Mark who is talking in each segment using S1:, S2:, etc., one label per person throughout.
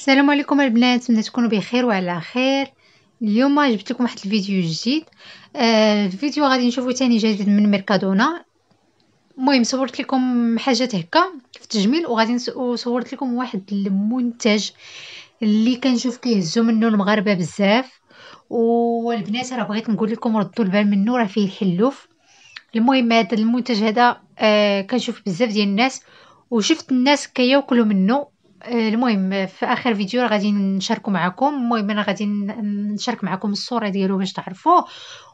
S1: السلام عليكم البنات نتمنى تكونوا بخير وعلى خير اليوم جبت لكم واحد الفيديو جديد آه الفيديو غادي نشوفو تاني جديد من ميركادونا المهم صورت لكم حاجات هكا في التجميل وغادي صورت لكم واحد المنتج اللي كنشوف كيهزو منه المغاربه بزاف والبنات راه بغيت نقول لكم ردوا البال منه راه فيه الحلوف المهم هذا المنتج هذا آه كنشوف بزاف ديال الناس وشفت الناس كياكلوا منه المهم في اخر فيديو غادي نشاركو معكم المهم انا غادي نشارك معكم الصوره ديالو باش تعرفوه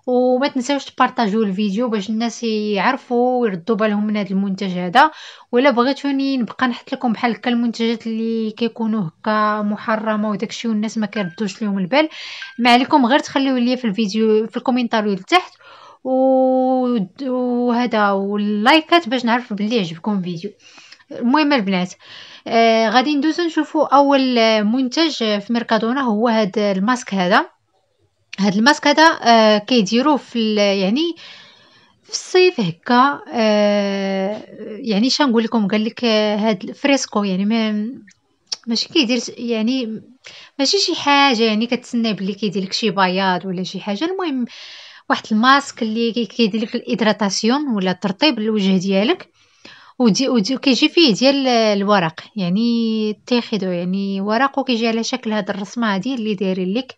S1: وما تنساوش تبارطاجيو الفيديو باش الناس يعرفوا ويردوا بالهم من هذا المنتج هذا ولا بغيتوني نبقى نحط لكم بحال هكا المنتجات اللي كيكونوا هكا محرمه وداكشي والناس ما كيردوش لهم البال ما عليكم غير تخليو ليا في الفيديو في الكومنتار لتحت وهذا واللايكات باش نعرف بلي عجبكم الفيديو المهم البنات آه غادي ندوزو نشوفو اول آه، منتج آه، في ميركادونا هو هاد الماسك هذا هاد الماسك هذا آه كيديروه في يعني في الصيف هكا آه يعني شنو نقول لكم قال لك آه، هاد الفريسكو يعني ما ماشي كيدير يعني ماشي شي حاجه يعني كتسنى بلي كيدير لك شي بياض ولا شي حاجه المهم واحد الماسك اللي كيدير لك الادراتاسيون ولا ترطيب الوجه ديالك ودي ودي كيجي فيه ديال الورق يعني تاخدو يعني ورق وكيجي على شكل هاد الرسمه هادي اللي دايرين لك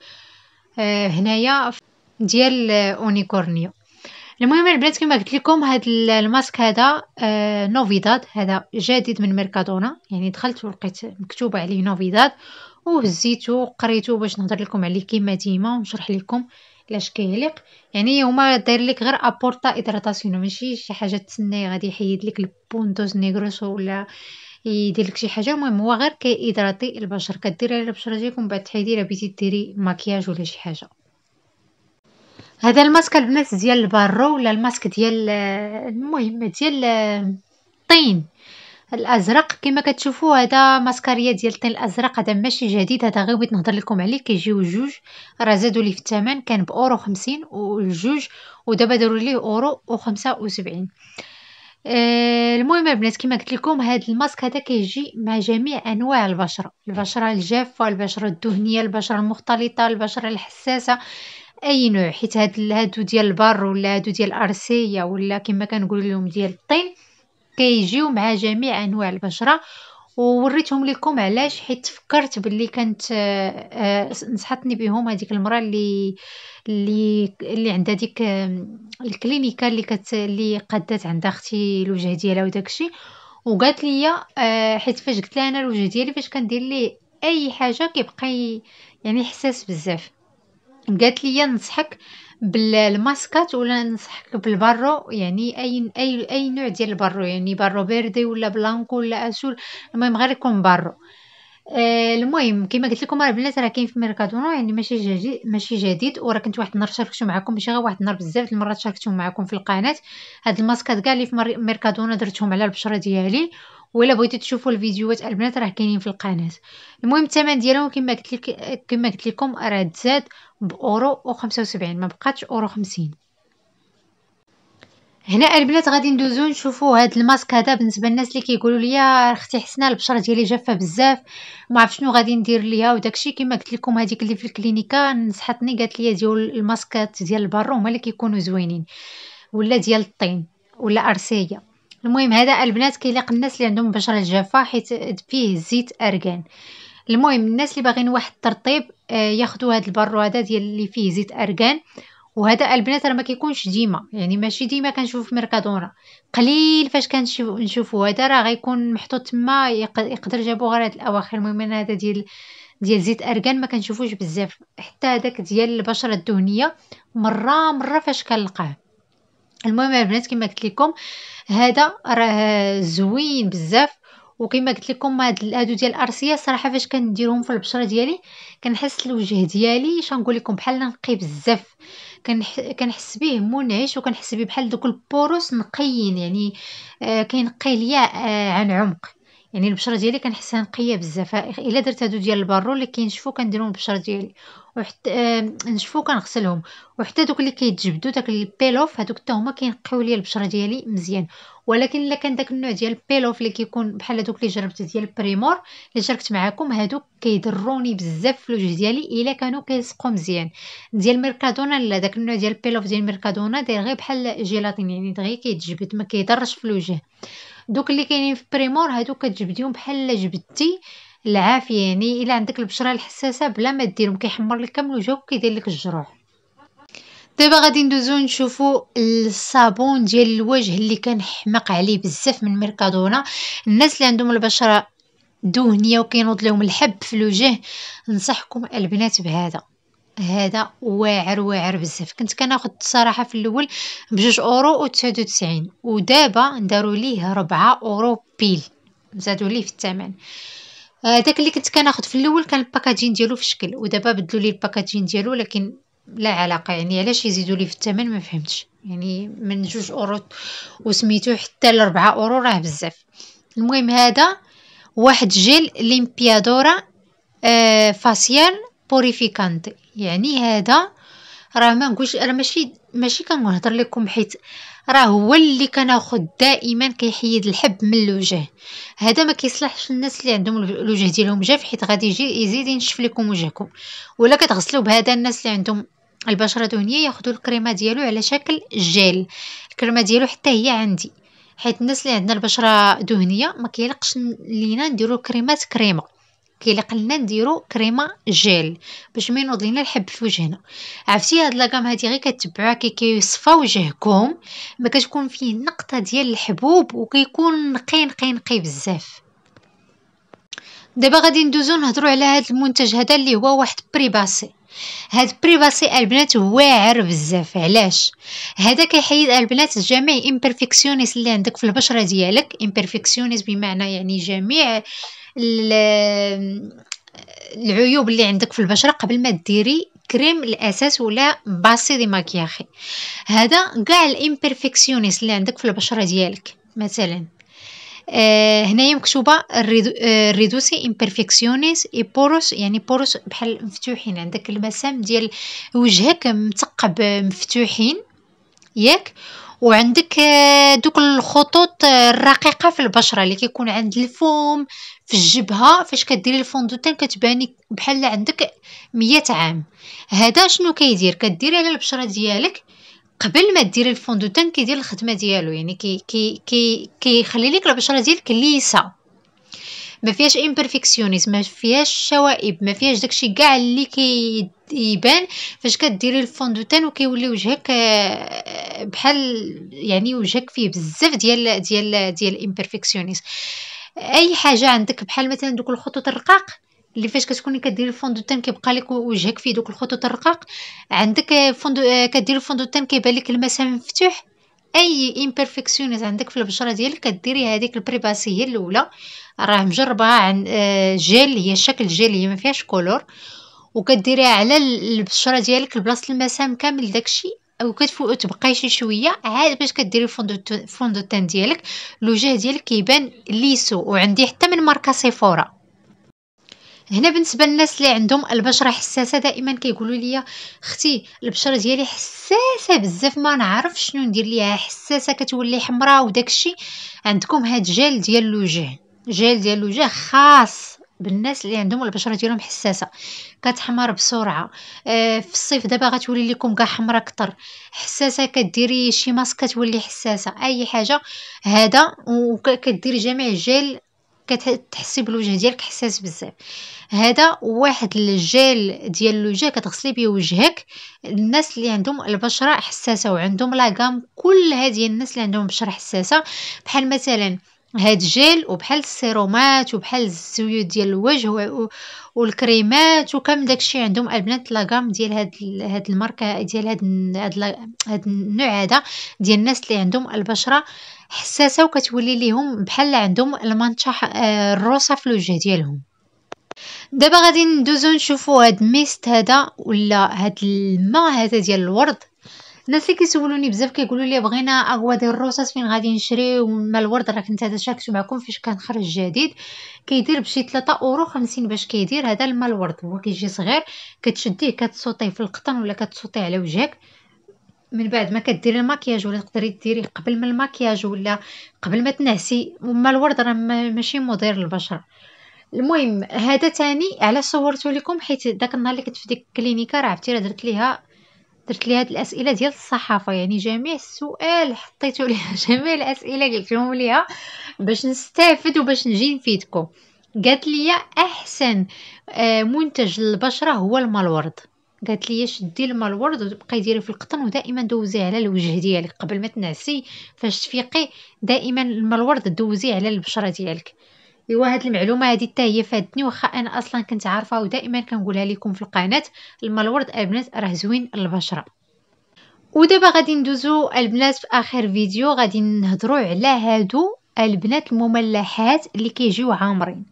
S1: آه هنايا ديال اونيكورنيو المهم البنات كما قلت لكم هاد الماسك هذا آه نوفيداد هذا جديد من ميركادونا يعني دخلت ولقيت مكتوبه عليه نوفيداد وهزيتو وقريتو باش نهضر لكم عليه كما ديما ونشرح لكم لاش كيهلق يعني هما داير لك غير ابورطا ايدراتاسيون ماشي شي حاجه تسناي غادي يحيد لك البونتوز نيغروس ولا يدير لك شي حاجه المهم هو غير كيدراتي البشر كديري على البشره ديالك ومن بعد تحيدي الا بيتي ديري مكياج ولا شي حاجه هذا الماسك البنات ديال البارو ولا الماسك ديال المهم ديال الطين الازرق كما كتشوفوا هذا ماسكاريا ديال الطين الازرق هذا ماشي جديد هذا غير بغيت نهضر لكم عليه كيجيو جوج راه زادوا لي في الثمن كان باورو 50 والجوج ودابا داروا ليه اورو و75 آه، المهم البنات كما قلت لكم هذا الماسك هذا كيجي مع جميع انواع البشره البشره الجافه البشره الدهنيه البشره المختلطه البشره الحساسه اي نوع حيت هاد هادو ديال البر ولا هادو ديال الارسيه ولا كما كنقول لهم ديال الطين كيجيو مع جميع انواع البشره ووريتهم لكم علاش حيت فكرت باللي كانت آه، آه، نصحتني بهم هذيك المراه اللي اللي اللي عندها ديك الكلينيكا اللي كت اللي قادات عندها اختي الوجه ديالها وداكشي وقالت لي آه، حيت فاش قلت لها انا الوجه ديالي فاش كندير ليه اي حاجه كيبقى يعني حساس بزاف قالت لي ننصحك بالماسكات ولا ننصحك بالبارو يعني اي اي اي نوع ديال البارو يعني بارو بيردي ولا بلانكو ولا اسول المهم غير يكون بارو آه المهم كما قلت لكم راه البنات راه كاين في ميركادونو يعني ماشي جديد ماشي جديد وراه كنت واحد النهار شاركته معكم ماشي غير واحد النهار بزاف د المرات شاركتهم معكم في القناه هاد الماسكات كاع اللي في ميركادونو درتهم على البشره ديالي ولا بغيتو تشوفوا الفيديوهات البنات راه كاينين في القناه المهم الثمن ديالهم كما قلت لك كما قلت لكم راه تزاد باورو و75 ما بقاتش اورو 50 هنا البنات غادي ندوزو نشوفو هاد الماسك هذا بالنسبه للناس اللي كيقولوا لي آه، اختي حسنا البشره ديالي جافه بزاف ما عرف شنو غادي ندير ليها وداكشي كما قلت لكم هذيك اللي في الكلينيكا نصحتني قالت لي ديال الماسكات ديال البارو هما اللي كيكونوا زوينين ولا ديال الطين ولا ارسيه المهم هذا البنات كيليق الناس اللي عندهم بشره جافه حيت فيه زيت ارغان المهم الناس اللي باغيين واحد الترطيب آه، ياخذوا هذا البرو هذا ديال اللي فيه زيت ارغان وهذا البنات راه ما كيكونش ديما يعني ماشي ديما كنشوفو في ميركادونا قليل فاش كنشوفو هذا راه غيكون محطوط تما يقدر جابو غير هاد الاواخر المهم انا هذا ديال ديال زيت ارغان ما كنشوفوش بزاف حتى هذاك ديال البشره الدهنيه مره مره فاش كنلقاه المهم البنات كما قلت لكم هذا راه زوين بزاف وكما قلت لكم هاد هادو ديال الارسيه صراحه فاش كنديرهم في البشره ديالي كنحس الوجه ديالي شنقول لكم بحال نقي بزاف كنحس به منعش وكنحس به بحال دوك البوروس نقيين يعني آه، كينقي ليا آه، عن عمق يعني البشره ديالي كنحسها نقيه بزاف الا درت هادو ديال البارو اللي كينشفوا كنديرهم البشره ديالي وحتى نشفو كنغسلهم وحتى دوك اللي كيتجبدوا داك البيلوف هذوك حتى هما كينقيو ليا البشره ديالي مزيان ولكن الا كان داك النوع ديال البيلوف اللي كيكون بحال هذوك اللي جربت ديال بريمور اللي شاركت معكم هذوك كيضروني بزاف في الوجه ديالي الا كانوا كيسقوا مزيان ديال ميركادونا لا داك النوع ديال البيلوف ديال ميركادونا داير غير بحال جيلاتين يعني دغيا كيتجبد ما كيضرش في الوجه دوك اللي كاينين في بريمور هادو كتجبديهم بحال جبدتي العافيه يعني الا عندك البشره الحساسه بلا ما ديرهم كيحمر لك كامل وجهك وكيدير لك الجروح دابا غادي ندوزو نشوفو الصابون ديال الوجه اللي كنحمق عليه بزاف من ميركادونا الناس اللي عندهم البشره دهنيه وكينوض لهم الحب في الوجه نصحكم البنات بهذا هذا واعر واعر بزاف كنت كناخد الصراحه في الاول بجوج اورو و 99 ودابا داروا ليه 4 اورو بيل زادوا ليه في الثمن آه، داك اللي كنت كناخد في الاول كان الباكاجين ديالو في شكل ودابا بدلوا لي الباكاجين ديالو لكن لا علاقه يعني علاش يزيدوا لي في الثمن ما فهمتش يعني من جوج اورو وسميتو حتى 4 اورو راه بزاف المهم هذا واحد جيل ليمبيادورا آه فاسيال بوريفيكانت يعني هذا راه ما نقولش راه ماشي ماشي كنهضر لكم حيت راه هو اللي كناخد دائما كيحيد الحب من الوجه هذا ما كيصلحش للناس اللي عندهم الوجه ديالهم جاف حيت غادي يجي يزيد ينشف لكم وجهكم ولا كتغسلوا بهذا الناس اللي عندهم البشره دهنيه ياخذوا الكريمه ديالو على شكل جيل الكريمه ديالو حتى هي عندي حيت الناس اللي عندنا البشره دهنيه ما كيلقش لينا نديروا كريمات كريمه كيليق قلنا نديرو كريمه جيل باش ما ينوض لينا الحب في وجهنا عرفتي هاد لاكام هادي غير كتبعوها كي كيصفى وجهكم ما كتكون فيه نقطه ديال الحبوب وكيكون نقي نقي نقي بزاف دابا غادي ندوزو نهضروا على هاد المنتج هذا اللي هو واحد بريباسي هاد بريباسي البنات واعر بزاف علاش هذا كيحيد البنات جميع امبرفيكسيونيس اللي عندك في البشره ديالك امبرفيكسيونيس بمعنى يعني جميع العيوب اللي عندك في البشره قبل ما ديري كريم الاساس ولا باسي دي ماكياجي هذا كاع الامبرفيكسيونيس اللي عندك في البشره ديالك مثلا آه هنايا مكتوبه آه، ريدوسي امبرفيكسيونيس اي بوروس يعني بوروس بحال مفتوحين عندك المسام ديال وجهك مثقب مفتوحين ياك وعندك آه، دوك الخطوط آه، الرقيقه في البشره اللي كيكون عند الفوم في الجبهه فاش كديري الفوندوتان كتباني بحال عندك مية عام هذا شنو كيدير كديري على البشره ديالك قبل ما ديري الفوندوتان كيدير الخدمه ديالو يعني كي كي كي كيخلي لك البشره ديالك ليسه ما فيهاش امبرفيكسيونيزم ما فيهاش شوائب ما فيهاش داكشي كاع اللي كي يبان فاش كديري الفون دو تان وكيولي وجهك آه، بحال يعني وجهك فيه بزاف ديال ديال ديال الامبرفيكسيونيزم اي حاجه عندك بحال مثلا دوك الخطوط الرقاق اللي فاش كتكوني كديري الفون دو تان كيبقى لك وجهك فيه دوك الخطوط الرقاق عندك فوندو آه، كديري الفون دو تان كيبان لك المسام مفتوح اي امبرفيكسيونيز عندك في البشره ديالك كديري هذيك البريباسي هي الاولى راه مجربه عن آه، جيل هي شكل جيل هي ما فيهاش كولور وكديريها على البشره ديالك بلاصه المسام كامل داكشي وكتبقاي شي شويه عاد باش كديري فوندو تان ديالك الوجه ديالك كيبان ليسو وعندي حتى من ماركه سيفورا هنا بالنسبه للناس اللي عندهم البشره حساسه دائما كيقولوا لي اختي البشره ديالي حساسه بزاف ما نعرف شنو ندير ليها حساسه كتولي حمراء وداكشي عندكم هاد جيل ديال الوجه جيل ديال الوجه خاص بالناس اللي عندهم البشره ديالهم حساسه كتحمر بسرعه آه في الصيف دابا غتولي لكم كاع حمراء اكثر حساسه كديري شي ماسك كتولي حساسه اي حاجه هذا وكديري جميع الجيل كتحسي بالوجه ديالك حساس بزاف هذا واحد الجيل ديال الوجه كتغسلي بيه وجهك الناس اللي عندهم البشره حساسه وعندهم لاغام كل هذه الناس اللي عندهم بشره حساسه بحال مثلا هاد جيل وبحال السيرومات وبحال الزيوت ديال الوجه والكريمات وكم داكشي عندهم البنات لاغام ديال هاد هاد الماركه ديال هاد هاد, هاد النوع هذا ديال الناس اللي عندهم البشره حساسه وكتولي ليهم بحال عندهم المنطقه آه، الروسه في الوجه ديالهم دابا غادي ندوزو نشوفو هاد ميست هذا ولا هاد الماء هذا ديال الورد الناس اللي كيسولوني بزاف كيقولوا لي بغينا اغوا ديال الروسات فين غادي نشري وما الورد راه كنت هذا شاركت معكم فاش كنخرج جديد كيدير بشي 3 اورو 50 باش كيدير هذا الما الورد هو كيجي صغير كتشديه كتصوطيه في القطن ولا كتصوطيه على وجهك من بعد ما كديري الماكياج ولا تقدري ديريه قبل ما الماكياج ولا قبل ما تنعسي وما الورد راه ماشي مضر للبشره المهم هذا تاني على صورته لكم حيت داك النهار اللي كنت في ديك الكلينيكا راه عرفتي راه درت ليها درت لي هاد الاسئله ديال الصحافه يعني جميع السؤال حطيتو ليها جميع الاسئله لهم ليها باش نستافد وباش نجي نفيدكم قالت لي احسن آه، منتج للبشره هو الماء الورد قالت لي شدي الماء الورد وتبقاي ديري في القطن ودائما دوزي على الوجه ديالك قبل ما تنعسي فاش تفيقي دائما الماء الورد دوزي على البشره ديالك ايوا هاد المعلومه هادي حتى هي فادتني واخا انا اصلا كنت عارفه ودائما كنقولها لكم في القناه الماء الورد البنات راه زوين للبشره ودابا غادي ندوزو البنات في اخر فيديو غادي نهضروا على هادو البنات المملحات اللي كيجيو عامرين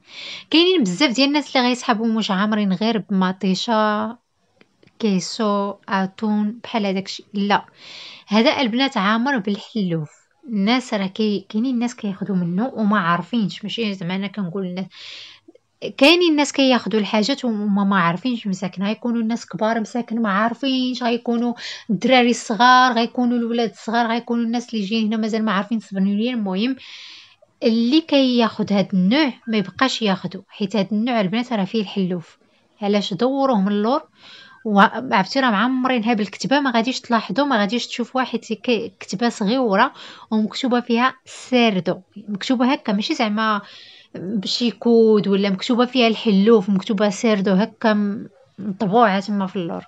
S1: كاينين بزاف ديال الناس اللي غيسحبوا مش عامرين غير بمطيشه كيسو اتون بحال هذاك لا هذا البنات عامر بالحلوف الناس راه كاينين الناس كياخذوا منه وما عارفينش ماشي زعما انا كنقول الناس كاينين الناس كياخذوا الحاجات وما ما عارفينش مساكن غيكونوا الناس كبار مساكن ما عارفينش غيكونوا الدراري الصغار غيكونوا الولاد الصغار غيكونوا الناس اللي جايين هنا مازال ما عارفين ليا المهم اللي كياخذ هاد النوع ما يبقاش ياخذو حيت هاد النوع البنات راه فيه الحلوف علاش دوروه من اللور وعرفتي راه مع عمرين هاب الكتبه ما غاديش تلاحظوا ما غاديش تشوفوها حيت كتبه صغيره ومكتوبه فيها سيردو مكتوبه هكا ماشي زعما بشي كود ولا مكتوبه فيها الحلوف مكتوبه سيردو هكا مطبوعه تما في اللور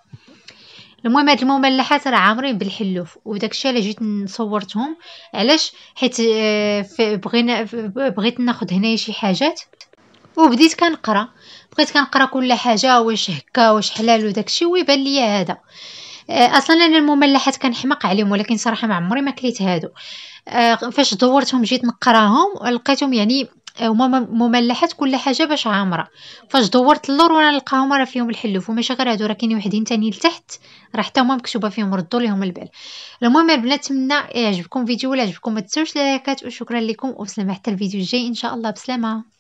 S1: المهم هاد المملحات راه عامرين بالحلوف وداكشي علاش جيت نصورتهم علاش حيت آه، بغينا بغيت ناخذ هنايا شي حاجات وبديت كنقرا بقيت كنقرا كل حاجه واش هكا واش حلال وداكشي ويبان ليا هذا آه، اصلا انا المملحات كنحماق عليهم ولكن صراحه ما عمري ما كليت هادو آه، فاش دورتهم جيت نقراهم لقيتهم يعني آه، هما مملحات كل حاجه باش عامره فاش دورت اللور وانا نلقاهم راه فيهم الحلوف وماشي غير هادو راه كاينين وحدين تاني لتحت راه حتى هما مكتوبه فيهم ردوا ليهم البال المهم البنات نتمنى يعجبكم الفيديو ولا عجبكم ما تنساوش لايكات وشكرا لكم وبسلامه حتى الفيديو الجاي ان شاء الله بسلامه